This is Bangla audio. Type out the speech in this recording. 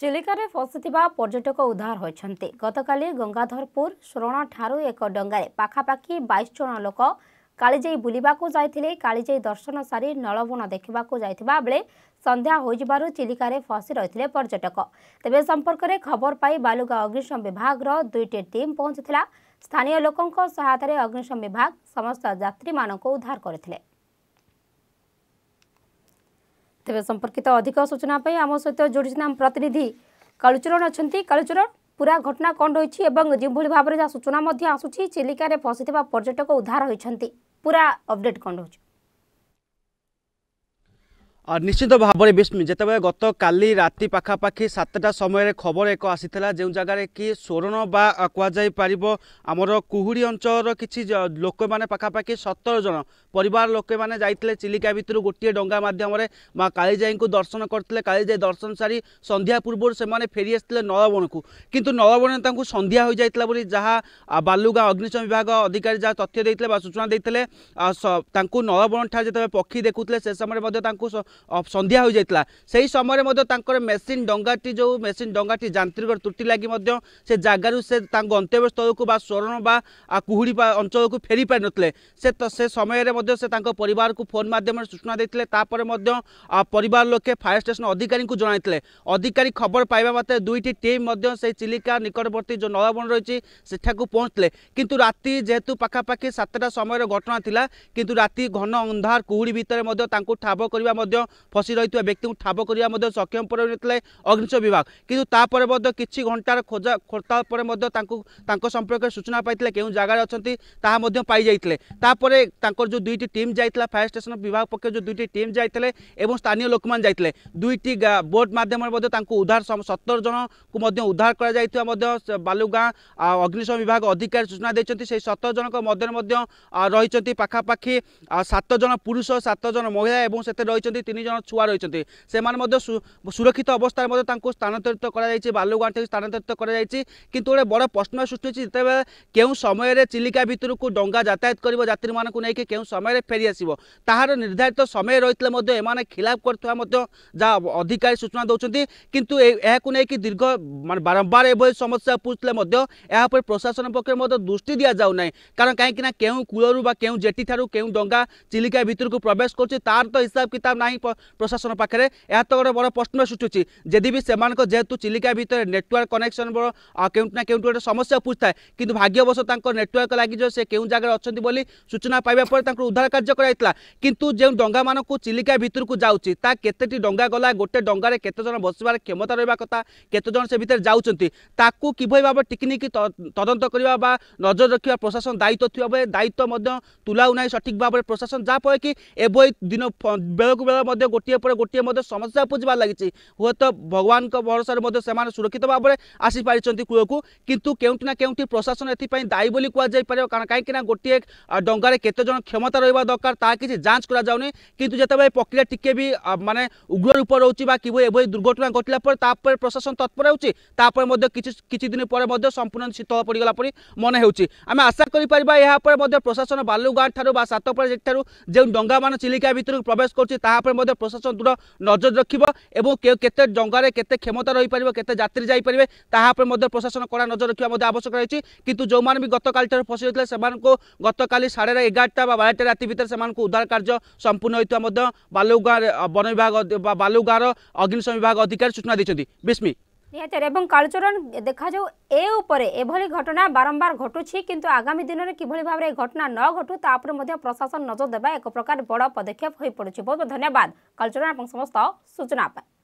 ଚିଲିକାରେ ଫସିଥିବା ପର୍ଯ୍ୟଟକ ଉଦ୍ଧାର ହୋଇଛନ୍ତି ଗତକାଲି ଗଙ୍ଗାଧରପୁର ଶୋରଣଠାରୁ ଏକ ଡଙ୍ଗାରେ ପାଖାପାଖି ବାଇଶ ଜଣ ଲୋକ କାଳିଜାଇ ବୁଲିବାକୁ ଯାଇଥିଲେ କାଳିଜାଇ ଦର୍ଶନ ସାରି ନଳବଣ ଦେଖିବାକୁ ଯାଇଥିବା ବେଳେ ସନ୍ଧ୍ୟା ହୋଇଯିବାରୁ ଚିଲିକାରେ ଫସି ରହିଥିଲେ ପର୍ଯ୍ୟଟକ ତେବେ ସମ୍ପର୍କରେ ଖବର ପାଇ ବାଲୁଗା ଅଗ୍ନିଶମ ବିଭାଗର ଦୁଇଟି ଟିମ୍ ପହଞ୍ଚିଥିଲା ସ୍ଥାନୀୟ ଲୋକଙ୍କ ସହାୟତାରେ ଅଗ୍ନିଶମ ବିଭାଗ ସମସ୍ତ ଯାତ୍ରୀମାନଙ୍କୁ ଉଦ୍ଧାର କରିଥିଲେ તેવે સંપરકિત અધિકા સૂચના પર આમ સૈત જોડીનામ પ્રતિનિધિ કલચરણ અછંતી કલચરણ પુરા ઘટના કંડ હોઈછી એબંગ જીંભુલી ભાબરે જા સૂચના મધ્ય આસુચી ચિલિકારે ફસિતવા પરજેટકો ઉધાર હોઈછંતી પુરા અપડેટ કંડ હો ନିଶ୍ଚିତ ଭାବରେ ବିସ୍ମି ଯେତେବେଳେ ଗତକାଲି ରାତି ପାଖାପାଖି ସାତଟା ସମୟରେ ଖବର ଏକ ଆସିଥିଲା ଯେଉଁ ଜାଗାରେ କି ସ୍ୱରଣ ବା କୁହାଯାଇପାରିବ ଆମର କୁହୁଡ଼ି ଅଞ୍ଚଳର କିଛି ଲୋକମାନେ ପାଖାପାଖି ସତର ଜଣ ପରିବାର ଲୋକମାନେ ଯାଇଥିଲେ ଚିଲିକା ଭିତରୁ ଗୋଟିଏ ଡଙ୍ଗା ମାଧ୍ୟମରେ ମା କାଳିଜାଇଙ୍କୁ ଦର୍ଶନ କରିଥିଲେ କାଳିଜାଇ ଦର୍ଶନ ସାରି ସନ୍ଧ୍ୟା ପୂର୍ବରୁ ସେମାନେ ଫେରି ଆସିଥିଲେ ନଳବଣକୁ କିନ୍ତୁ ନଳବଣରେ ତାଙ୍କୁ ସନ୍ଧ୍ୟା ହୋଇଯାଇଥିଲା ବୋଲି ଯାହା ବାଲୁଗାଁ ଅଗ୍ନିଶମ ବିଭାଗ ଅଧିକାରୀ ଯାହା ତଥ୍ୟ ଦେଇଥିଲେ ବା ସୂଚନା ଦେଇଥିଲେ ତାଙ୍କୁ ନଳବଣଠାରେ ଯେତେବେଳେ ପକ୍ଷୀ ଦେଖୁଥିଲେ ସେ ସମୟରେ ମଧ୍ୟ ତାଙ୍କୁ সন্ধ্যা হয়ে যাই সেই সময় মধ্যে তাঁর মেসিন ডঙ্গাটি যে মেসিন ডঙ্গাটি যান্ত্রিক ত্রুটি লাগি মধ্যে সে জায়গার সে তা গন্তব্যস্থলকু বা স্বরণ বা কুহুড়ি বা অঞ্চলকু ফেরি পারি সে সে সময়ের মধ্যে সে তাঁর পরিবার ফোন মাধ্যমে সূচনা দিয়ে তাপরে মধ্যে পরিবার লোকে ফায়ার স্টেসন অধিকারী জনাই অধিকারী খবর পাইবা মাত্রে দুইটি টিম মধ্যে সেই চিলিকা নিকটবর্তী যে নলবন রয়েছে সেটা পৌঁছলে কিন্তু রাতে যেহেতু পাখাপাখি সাতটা সময়ের ঘটনা লা কিন্তু রাতে ঘন অন্ধার কুহুড়ি ভিতরে মধ্যে তাঁকু ঠাব করা ଫସି ରହିଥିବା ବ୍ୟକ୍ତିଙ୍କୁ ଠାବ କରିବା ମଧ୍ୟ ସକ୍ଷମ ପଡ଼ିନଥିଲେ ଅଗ୍ନିଶମ ବିଭାଗ କିନ୍ତୁ ତାପରେ ମଧ୍ୟ କିଛି ଘଣ୍ଟାର ଖୋଜା ଖୋଳତାଳ ପରେ ମଧ୍ୟ ତାଙ୍କୁ ତାଙ୍କ ସମ୍ପର୍କରେ ସୂଚନା ପାଇଥିଲେ କେଉଁ ଜାଗାରେ ଅଛନ୍ତି ତାହା ମଧ୍ୟ ପାଇଯାଇଥିଲେ ତାପରେ ତାଙ୍କର ଯେଉଁ ଦୁଇଟି ଟିମ୍ ଯାଇଥିଲା ফায়ার স্টেশন বিভাগ পক্ষে যে দুইটি টিম যাই এবং স্থানীয় লোক যাই দুইটি বোট মাধ্যমে তাঁকু উদ্ধার সতর জনকু উদ্ধার করা যাই বালুগাঁ অগ্নিশম বিভাগ অধিকারী সূচনা দিয়েছেন সেই সতর জনক মধ্যে রয়েছেন পাখাপাখি সাত জন পুরুষ সাত জন মহিলা এবং সেতে রয়েছেন ତିନି ଜଣ ଛୁଆ ରହିଛନ୍ତି ସେମାନେ ମଧ୍ୟ ସୁରକ୍ଷିତ ଅବସ୍ଥାରେ ମଧ୍ୟ ତାଙ୍କୁ ସ୍ଥାନାନ୍ତରିତ କରାଯାଇଛି ବାଲୁଗାଁ ଠାରୁ ସ୍ଥାନାନ୍ତରିତ କରାଯାଇଛି କିନ୍ତୁ ଗୋଟେ ବଡ଼ ପ୍ରଶ୍ନ ସୃଷ୍ଟି ହେଉଛି ଯେତେବେଳେ କେଉଁ ସମୟରେ ଚିଲିକା ଭିତରକୁ ଡଙ୍ଗା ଯାତାୟାତ କରିବ ଯାତ୍ରୀମାନଙ୍କୁ ନେଇକି କେଉଁ ସମୟରେ ଫେରି ଆସିବ ତାହାର ନିର୍ଦ୍ଧାରିତ ସମୟ ରହିଥିଲେ ମଧ୍ୟ ଏମାନେ ଖିଲାପ କରୁଥିବା ମଧ୍ୟ ଯାହା ଅଧିକାରୀ ସୂଚନା ଦେଉଛନ୍ତି କିନ୍ତୁ ଏହାକୁ ନେଇକି ଦୀର୍ଘ ମାନେ ବାରମ୍ବାର ଏଭଳି ସମସ୍ୟା ଉପୁଜୁଥିଲେ ମଧ୍ୟ ଏହା ଉପରେ ପ୍ରଶାସନ ପକ୍ଷରୁ ମଧ୍ୟ ଦୃଷ୍ଟି ଦିଆଯାଉ ନାହିଁ କାରଣ କାହିଁକିନା କେଉଁ କୂଳରୁ ବା କେଉଁ ଜେଟି ଠାରୁ କେଉଁ ଡଙ୍ଗା ଚିଲିକା ଭିତରକୁ ପ୍ରବେଶ କରୁଛି ତାର ତ ହିସାବ କିତାବ ନାହିଁ প্রশাসন পাখে ଏହା ତ ଗୋଟେ ବଡ଼ ପ୍ରଶ୍ନ ଉଠୁଛି ଯଦି ବି ସେମାନଙ୍କ ଯେହେତୁ ଚିଲିକା ଭିତରେ ନେଟୱାର୍କ କନେକ୍ସନ୍ କେଉଁଠି ନା କେଉଁଠି ଗୋଟେ ସମସ୍ୟା ଉପୁଜିଥାଏ କିନ୍ତୁ ଭାଗ୍ୟବଶ ତାଙ୍କ ନେଟୱାର୍କ ଲାଗିଯିବ ସେ କେଉଁ ଜାଗାରେ ଅଛନ୍ତି ବୋଲି ସୂଚନା ପାଇବା ପରେ ତାଙ୍କୁ ଉଦ୍ଧାର କାର୍ଯ୍ୟ କରାଯାଇଥିଲା କିନ୍ତୁ ଯେଉଁ ଡଙ୍ଗାମାନଙ୍କୁ ଚିଲିକା ଭିତରକୁ ଯାଉଛି ତା କେତେଟି ଡଙ୍ଗା ଗଲା ଗୋଟେ ଡଙ୍ଗାରେ କେତେଜଣ ବସିବାର କ୍ଷମତା ରହିବା କଥା କେତେଜଣ ସେ ଭିତରେ ଯାଉଛନ୍ତି ତାକୁ କିଭଳି ଭାବେ ଟିକିନିକି ତଦନ୍ତ କରିବା ବା ନଜର ରଖିବା ପ୍ରଶାସନ ଦାୟିତ୍ୱ ଥିବା ବେଳେ ଦାୟିତ୍ୱ ମଧ୍ୟ ତୁଲାଉ ନାହିଁ ସଠିକ୍ ଭାବରେ ପ୍ରଶାସନ ଯାହାଫଳରେ କି ଏଭଳି ଦିନ ବେଳକୁ ବେଳ মধ্যে গোটিয়ে পরে গোটিয়ে মধ্যে সমস্যা বুঝবার লাগিছে হুয়েত ভগবানক ভরসারে মধ্যে সে সুরক্ষিত ভাবে আসিপারিছেন কূলকু কিন্তু কেউটি না কেউটি প্রশাসন এথিপাই দায়ী বলে কুযাইপার কারণ কাইকি না গোটিয়ে ডঙ্গার কেতজন ক্ষমতা রহবা দরকার তা কিছু যাঞ্চ করা যাওনি কিন্তু যেতবে প্রক্রিয়া টিকে বি মানে উগ্র রূপ রয়েছে বা কিভাবে এভাবে দুর্ঘটনা ঘটলা পরে তাপরে প্রশাসন তৎপর হচ্ছে তাপরে মধ্যে কিছু কিছুদিন পরে মধ্যে সম্পূর্ণ শীতল পড়িগলা পরে মনে হচ্ছে আমি আশা করিপারিবা এরপরে মধ্যে প্রশাসন বালুঘাট ঠার বা সাতপড়া যেঠার যে ডঙ্গা মানে চিলিকা ভিতরক প্রবেশ করছে তাহাপরে মধ্যে প্রশাসন দূর নজর রাখব এবং কেউ কেতে ডঙ্গার কেতে ক্ষমতা রইপার কেতে যাত্রী যাইপারে তাহা উপরে মধ্যে প্রশাসন কড়া নজর রাখা মধ্যে আবশ্যক রয়েছে কিন্তু যে গতকাল ঠার ফসি যাই সে গতকাল সাড়ে এগারোটা বা বারোটা রাতে ভিতরে সে উদ্ধার কার্য সম্পূর্ণ হয়ে বালুগাঁ বন বিভাগ বা বালুগাঁর অগ্নিশম বিভাগ অধিকারী সূচনা দিয়েছেন বিস্মী নিহতের এবং কালচরণ দেখা যাও এ উপরে এভাবে ঘটনা বারম্বার ঘটুছি কিন্তু আগামী দিনের কিভাবে ভাবে এই ঘটনা ন ঘটু তা উপরে মধ্যে প্রশাসন নজর দেবা এক প্রকার বড় পদক্ষেপ হয়ে পড়ুছে বহুত ধন্যবাদ কালচরণ এবং সমস্ত সূচনা পাই